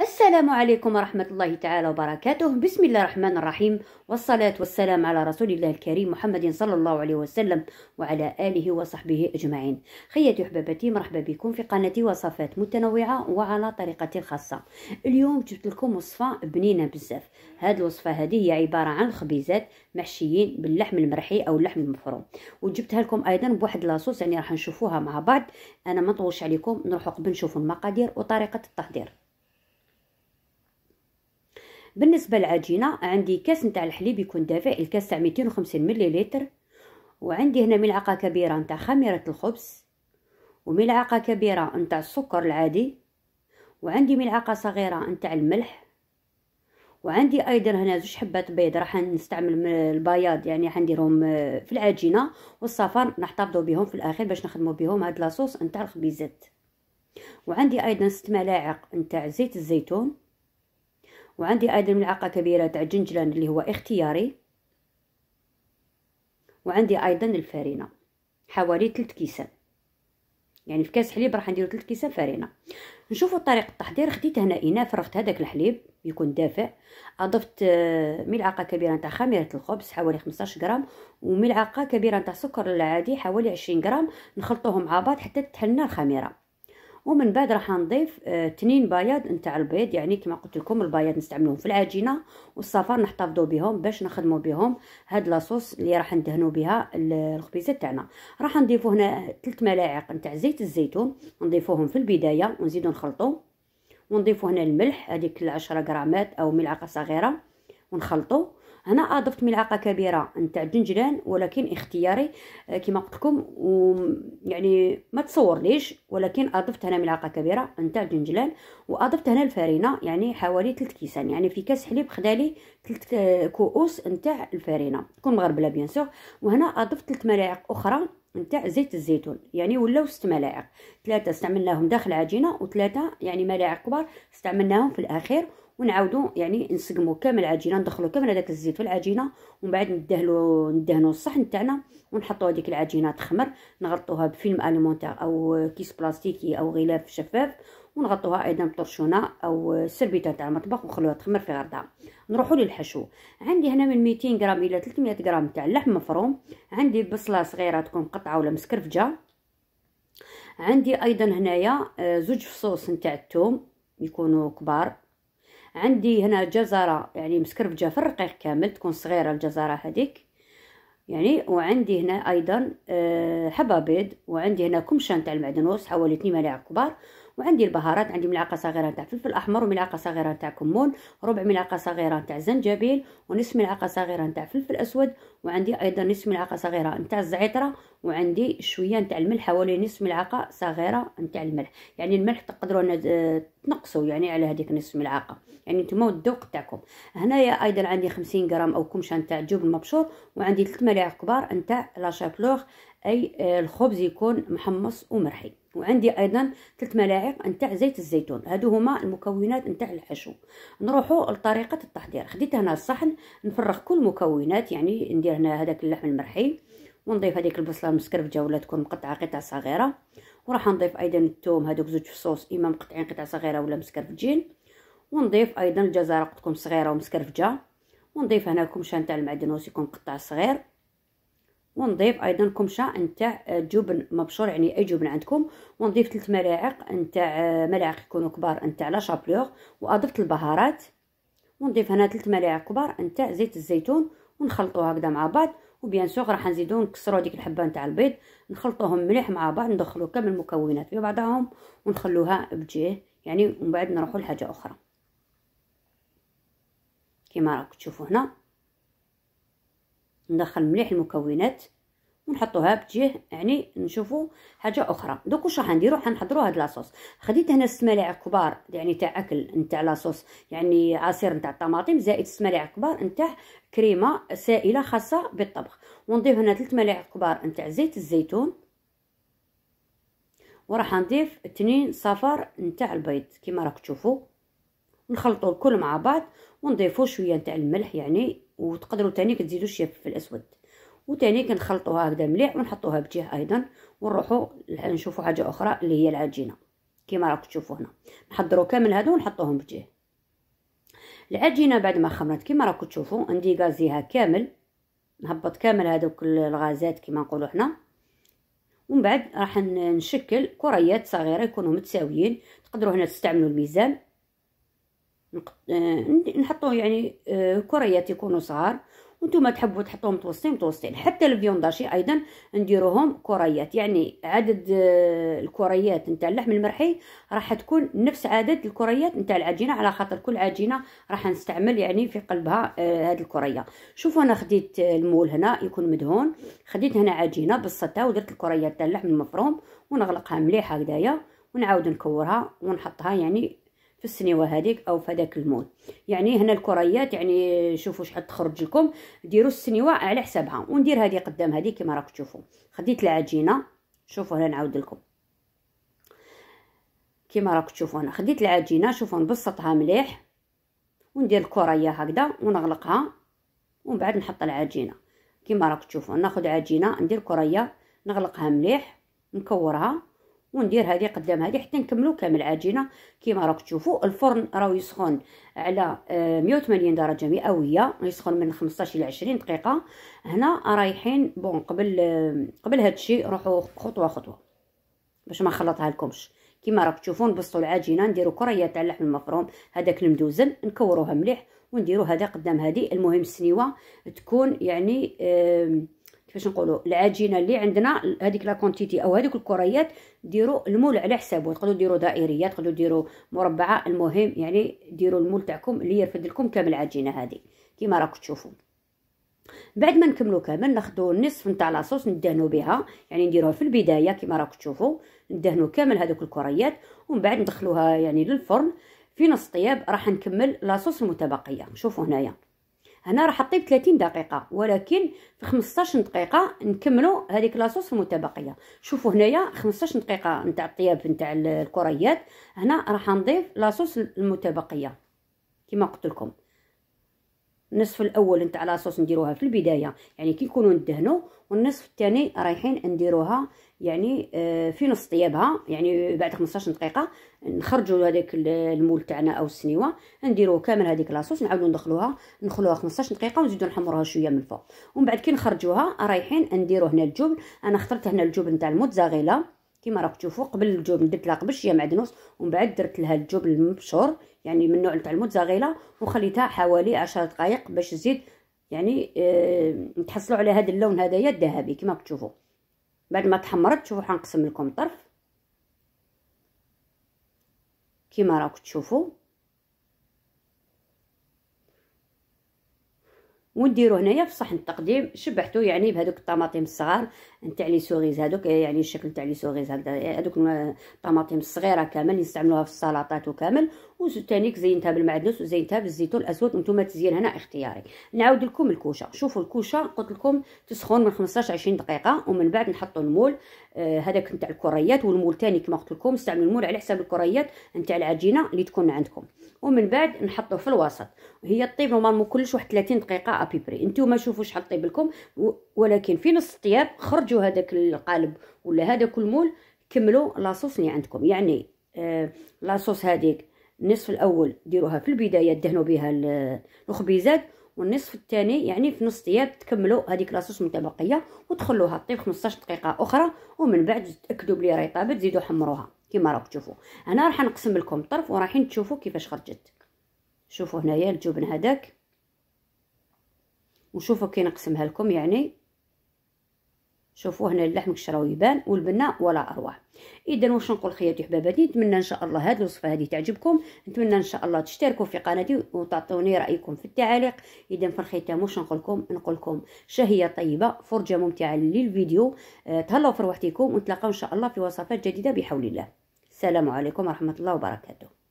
السلام عليكم ورحمة الله تعالى وبركاته بسم الله الرحمن الرحيم والصلاة والسلام على رسول الله الكريم محمد صلى الله عليه وسلم وعلى آله وصحبه أجمعين خياتي حبابتي مرحبا بكم في قناتي وصفات متنوعة وعلى طريقتي الخاصة اليوم جبت لكم وصفة بنينة بزاف هاد الوصفة هذه هي عبارة عن خبيزات محشيين باللحم المرحي أو اللحم المفروم وجبتها لكم أيضا بواحد لاصوص يعني راح نشوفوها مع بعض أنا ما نطولش عليكم نروحو قبل نشوفو المقادير وطريقة التحضير بالنسبه للعجينه عندي كاس نتاع الحليب يكون دافئ الكاس تاع 250 مليلتر وعندي هنا ملعقه كبيره نتاع خميره الخبز وملعقه كبيره نتاع السكر العادي وعندي ملعقه صغيره نتاع الملح وعندي ايضا هنا زوج حبات بيض راح نستعمل البياض يعني راح نديرهم آه، في العجينه والصفار نحتفظوا بهم في الاخير باش نخدموا بهم هاد لاصوص نتاع الخبيزات وعندي ايضا ست ملاعق نتاع زيت الزيتون وعندي أيضا ملعقة كبيرة تاع جنجلان اللي هو اختياري وعندي أيضا الفارينة حوالي 3 كيسان يعني في كاس حليب راح نديرو 3 كيسان فارينة نشوفوا طريقة التحضير خديت هنا إناء فرغت هذاك الحليب يكون دافئ أضفت آه، ملعقة كبيرة تاع خميرة الخبز حوالي 15 غرام وملعقة كبيرة تاع سكر العادي حوالي 20 غرام نخلطوهم مع بعض حتى تحلنا الخميرة ومن بعد راح نضيف آه، تنين بياض نتاع البيض يعني كما قلت لكم البياض نستعملوهم في العجينه والصفار نحتفظوا بهم باش نخدموا بهم هاد لاصوص اللي راح ندهنوا بها الخبيزه تاعنا راح نضيفوا هنا 3 ملاعق نتاع زيت الزيتون نضيفوهم في البدايه ونزيدوا نخلطوا ونضيفوا هنا الملح هذيك 10 غرامات او ملعقه صغيره ونخلطو هنا اضفت ملعقه كبيره نتاع الدنجلان ولكن اختياري آه، كما قلت لكم يعني ما تصورليش ولكن اضفت هنا ملعقه كبيره نتاع الدنجلان واضفت هنا الفرينه يعني حوالي 3 كيسان يعني في كاس حليب خدالي 3 آه، كؤوس نتاع الفرينه تكون مغربله بيان سور وهنا اضفت 3 ملاعق اخرى نتاع زيت الزيتون يعني ولاو ست ملاعق ثلاثه استعملناهم داخل العجينه وثلاثه يعني ملاعق كبار استعملناهم في الاخير ونعاودو يعني نسقمو كامل العجينه ندخلو كامل هذاك الزيت في العجينه ومن بعد ندهلو ندهنو الصحن تاعنا ونحطو هذيك العجينه تخمر نغطوها بفيلم اليمونتير او كيس بلاستيكي او غلاف شفاف ونغطوها ايضا بطرشونه او سربيته تاع المطبخ ونخلوها تخمر في غردها نروحو للحشو عندي هنا من 200 غرام الى 300 غرام تاع اللحم مفروم عندي بصله صغيره تكون مقطعه ولا مسكرفجه عندي ايضا هنايا آه، زوج فصوص نتاع الثوم يكونوا كبار عندي هنا جزره يعني مسكرفجه في الرقيق كامل تكون صغيره الجزره هذيك يعني وعندي هنا ايضا آه، حبابيد وعندي هنا كمشان تاع المعدنوس حوالي 2 ملاعق كبار وعندي البهارات عندي ملعقه صغيره تاع فلفل احمر وملعقه صغيره تاع كمون ربع ملعقه صغيره تاع زنجبيل ونصف ملعقه صغيره تاع فلفل اسود وعندي ايضا نصف ملعقه صغيره نتاع الزعتره وعندي شويه نتاع الملح حوالي نصف ملعقه صغيره نتاع الملح يعني الملح تقدروا آه، تنقصوا يعني على هذيك نصف ملعقه يعني نتوما الذوق تاعكم هنايا ايضا عندي 50 غرام او كمشه نتاع الجبن مبشور وعندي 3 ملاعق كبار نتاع لا شابلوغ اي آه، الخبز يكون محمص ومرحي وعندي ايضا ثلاث ملاعق نتاع زيت الزيتون هادو هما المكونات نتاع الحشو نروحوا لطريقه التحضير خديت هنا الصحن نفرغ كل المكونات يعني ندير هنا هذاك اللحم المرحي ونضيف هذيك البصله المسكربجه ولا تكون مقطعه قطع صغيره وراح نضيف ايضا الثوم هذوك زوج فصوص اما مقطعين قطع صغيره ولا مسكرفجين ونضيف ايضا الجزره قد تكون صغيره ومسكرفجه ونضيف هنا الكمشه نتاع المعدنوس يكون قطع صغير ونضيف ايضا كمشه نتاع آه، جبن مبشور يعني اي جبن عندكم ونضيف ثلاث ملاعق نتاع آه، ملاعق يكونوا كبار نتاع لا شابلوغ واضفت البهارات ونضيف هنا ثلاث ملاعق كبار نتاع زيت الزيتون ونخلطوها هكذا مع بعض وبيان سوغ راح نزيدو نكسرو ديك الحبه نتاع البيض نخلطوهم مليح مع بعض ندخلو كامل المكونات في بعضهم ونخلوها بجيه يعني ومن بعد نروحو لحاجه اخرى كما راكم تشوفوا هنا ندخل مليح المكونات ونحطوها بتجيه يعني نشوفوا حاجه اخرى دوك واش راح نديرو حنحضروا هاد لاصوص خديت هنا السمالع كبار يعني تاع اكل نتاع لاصوص يعني عصير نتاع الطماطم زائد السمالع كبار نتاع كريمه سائله خاصه بالطبخ ونضيف هنا ثلاث ملاعق كبار نتاع زيت الزيتون وراح نضيف اثنين صفار نتاع البيض كما راك تشوفوا نخلطوا الكل مع بعض ونضيفوا شويه نتاع الملح يعني وتقدروا تاني كتزيدوا شويه في الاسود وتاني كنخلطوها هكذا مليح ونحطوها بجهه ايضا ونروحوا نشوفوا حاجه اخرى اللي هي العجينه كما راكم تشوفوا هنا نحضروا كامل هادو ونحطوهم بجهه العجينه بعد ما خمرت كما راكم تشوفوا عندي غازيها كامل نهبط كامل هادوك الغازات كما نقولوا حنا ومن بعد راح نشكل كريات صغيره يكونوا متساويين تقدروا هنا تستعملوا الميزان آه، نحطو يعني آه، كريات يكونوا صغار وانتم تحبوا تحطوهم متوسطين متوسطين حتى الفيونداشي ايضا نديروهم كريات يعني عدد آه، الكريات نتاع اللحم المرحي راح تكون نفس عدد الكريات نتاع العجينه على خاطر كل عجينه راح نستعمل يعني في قلبها هذه الكريه شوفوا انا خديت المول هنا يكون مدهون خديت هنا عجينه بسطتها ودرت الكريات تاع اللحم المفروم ونغلقها مليح هكذايا ونعاود نكورها ونحطها يعني في السنيوه هذيك او في هذاك المول يعني هنا الكريات يعني شوفوا شحال تخرج لكم ديروا السنيوه على حسابها وندير هذه قدام هذه كما راكم تشوفوا خديت العجينه شوفوا هنا نعاود لكم كما راكم تشوفوا هنا خديت العجينه شوفوا نبسطها مليح وندير الكريه هكذا ونغلقها ومن بعد نحط العجينه كما راكم تشوفوا ناخذ عجينه ندير كريه نغلقها مليح نكورها وندير هذه قدام هذه حتى نكملو كامل العجينه كيما راك تشوفوا الفرن راه يسخن على 180 آه، درجه مئويه يسخن من 15 الى 20 دقيقه هنا رايحين بون قبل آه، قبل هذا الشيء روحوا خطوه خطوه باش ما نخلطها لكمش كيما راك تشوفوا نبسطوا العجينه نديروا كريه تاع اللحم المفروم هذاك المدوزن نكوروها مليح ونديروا هذا قدام هذه المهم السنيوه تكون يعني آه كيفاش نقولوا العجينه اللي عندنا هذيك لا كونتيتي او هذيك الكريات ديروا المول على حسابه تقدروا ديروا دائريه تقدروا ديروا مربعه المهم يعني ديروا المول تاعكم اللي يرفد لكم كامل العجينه هذه كما راكم تشوفوا بعد ما نكملو كامل ناخذوا نصف نتاع لاصوص ندهنوا بها يعني نديروها في البدايه كما راكم تشوفوا ندهنوا كامل هذوك الكريات ومن بعد ندخلوها يعني للفرن في نص طياب راح نكمل لاصوص المتبقيه شوفوا هنايا هنا راح طيب 30 دقيقه ولكن في 15 دقيقه نكملوا هذيك لاصوص المتبقيه شوفوا هنايا 15 دقيقه نتاع الطياب نتاع الكريات هنا راح نضيف لاصوص المتبقيه كما قلت لكم النصف الاول نتاع لاصوص نديروها في البدايه يعني كي يكونوا ندهنوا والنصف الثاني رايحين نديروها يعني آه، في نص طيابها يعني بعد 15 دقيقه نخرجوا هذاك المول تاعنا او السنيوه نديروه كامل هذيك لاصوص نعاودوا ندخلوها ندخلوها 15 دقيقه ونزيدو نحمروها شويه من الفوق ومن بعد كي نخرجوها رايحين نديرو هنا الجبن انا اخترت هنا الجبن تاع الموتزاريلا كما راك تشوفوا قبل الجبن درت لها قبل شويه معدنوس ومن بعد درت لها الجبن المبشور يعني من نوع تاع الموتزاريلا وخليتها حوالي 10 دقائق باش تزيد يعني اه تحصلوا على هذا اللون هذايا الذهبي كما تشوفوا بعد ما تحمرت شوفو حنقسم لكم طرف كما راكم تشوفوا ونديرو هنايا في صحن التقديم شبعتو يعني بهذوك الطماطم الصغار نتاع لي سوغيز هذوك آه، يعني الشكل نتاع لي سوغيز هكذا هذوك الطماطم الصغيره كامل يستعملوها في السلطات وكامل وثانيك زينتها بالمعدنوس وزينتها بالزيتون الاسود نتوما تزيين هنا اختياري نعاود لكم الكوشه شوفوا الكوشه قلت لكم تسخن من 15 20 دقيقه ومن بعد نحطوا المول آه، هذاك نتاع الكريات والمول ثاني كما قلت لكم استعملوا المول على حساب الكريات نتاع العجينه اللي تكون عندكم ومن بعد نحطوه في الوسط هي طيب نورمالمون كلش واحد 30 دقيقه ابي ابيبري نتوما شوفوا شحال طيب لكم ولكن في نص الطياب خرجوا هذاك القالب ولا هذاك المول كملوا لاصوص اللي عندكم يعني آه، لاصوص هذيك النصف الاول ديروها في البدايه دهنوا بها الخبيزات والنصف الثاني يعني في نص طياب تكملوا هذيك لاصوص متبقيه وتخلوها طيب 15 دقيقه اخرى ومن بعد تاكدوا بلي راهي طابت زيدوا حمروها كما راكم تشوفوا انا راح نقسم لكم الطرف ورايحين تشوفوا كيفاش خرجت شوفوا هنايا الجبن هذاك وشوفوا كي نقسمها لكم يعني شوفوا هنا اللحم كشراو يبان والبنه ولا اروع اذا واش نقول خياتي حباباتي نتمنى ان شاء الله هذه الوصفه هذه تعجبكم نتمنى ان شاء الله تشتركوا في قناتي وتعطوني رايكم في التعاليق اذا في الختام واش نقول لكم نقول لكم شهيه طيبه فرجه ممتعه للفيديو أه تهلاو في روحتكم ونتلاقاو ان شاء الله في وصفات جديده بحول الله السلام عليكم ورحمه الله وبركاته